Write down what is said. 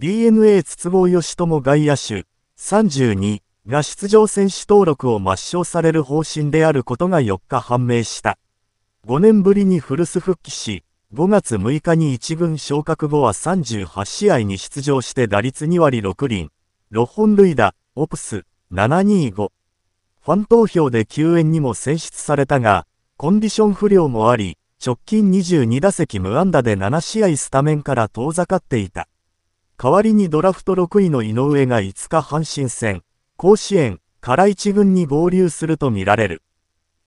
DNA 筒香義友外野手32が出場選手登録を抹消される方針であることが4日判明した。5年ぶりに古巣復帰し、5月6日に1軍昇格後は38試合に出場して打率2割6厘、6本塁打、オプス725。ファン投票で救援にも選出されたが、コンディション不良もあり、直近22打席無安打で7試合スタメンから遠ざかっていた。代わりにドラフト6位の井上が5日阪神戦、甲子園から1軍に合流するとみられる。